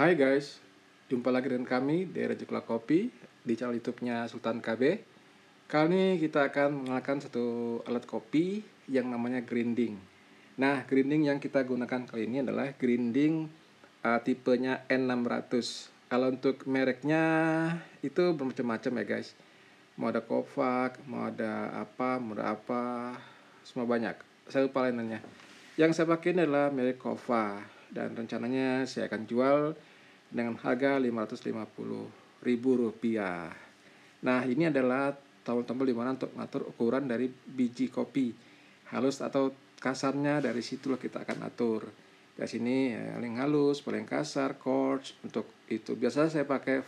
Hai guys, jumpa lagi dengan kami di Rejekula Kopi di channel YouTube-nya Sultan KB. Kali ini kita akan mengenalkan satu alat kopi yang namanya grinding. Nah, grinding yang kita gunakan kali ini adalah grinding uh, tipenya N600. Kalau untuk mereknya itu bermacam-macam ya guys. Mau ada Kovac, mau ada apa, mau ada apa, semua banyak. Saya lupa lainnya. Yang saya pakai ini adalah merek Kova dan rencananya saya akan jual dengan harga rp rupiah. Nah, ini adalah tombol-tombol dimana untuk mengatur ukuran dari biji kopi. Halus atau kasarnya dari situlah kita akan atur. Dari sini ya, paling halus, paling kasar, coarse untuk itu. Biasanya saya pakai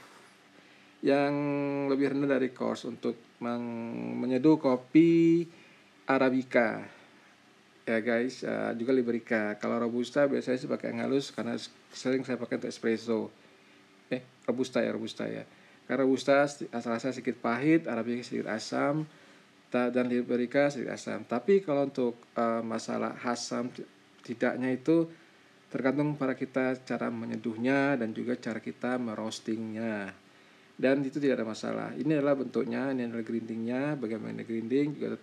yang lebih rendah dari coarse untuk menyeduh kopi arabica ya guys uh, juga Liberica kalau Robusta biasanya sih pakai yang halus karena sering saya pakai untuk espresso eh Robusta ya Robusta ya karena Robusta rasanya sedikit pahit Arabica sedikit asam dan Liberica sedikit asam tapi kalau untuk uh, masalah asam tidaknya itu tergantung pada kita cara menyeduhnya dan juga cara kita merostingnya dan itu tidak ada masalah ini adalah bentuknya ini adalah grindingnya bagaimana grinding juga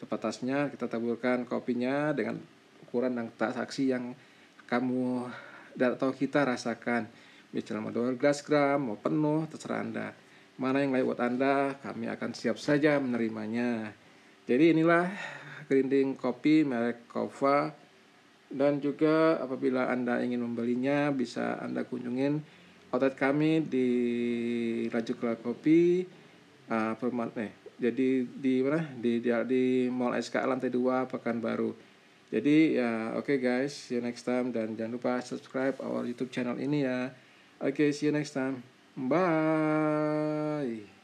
sepatasnya kita taburkan kopinya dengan ukuran dan saksi yang kamu atau kita rasakan bicara mau 12 gram mau penuh terserah anda mana yang layak buat anda kami akan siap saja menerimanya jadi inilah grinding kopi merek Kova dan juga apabila anda ingin membelinya bisa anda kunjungin outlet kami di Raju Kopi uh, Permat eh jadi di mana di di, di Mall SK lantai 2 Pekanbaru. Jadi ya oke okay guys, see you next time dan jangan lupa subscribe our YouTube channel ini ya. Oke, okay, see you next time. Bye.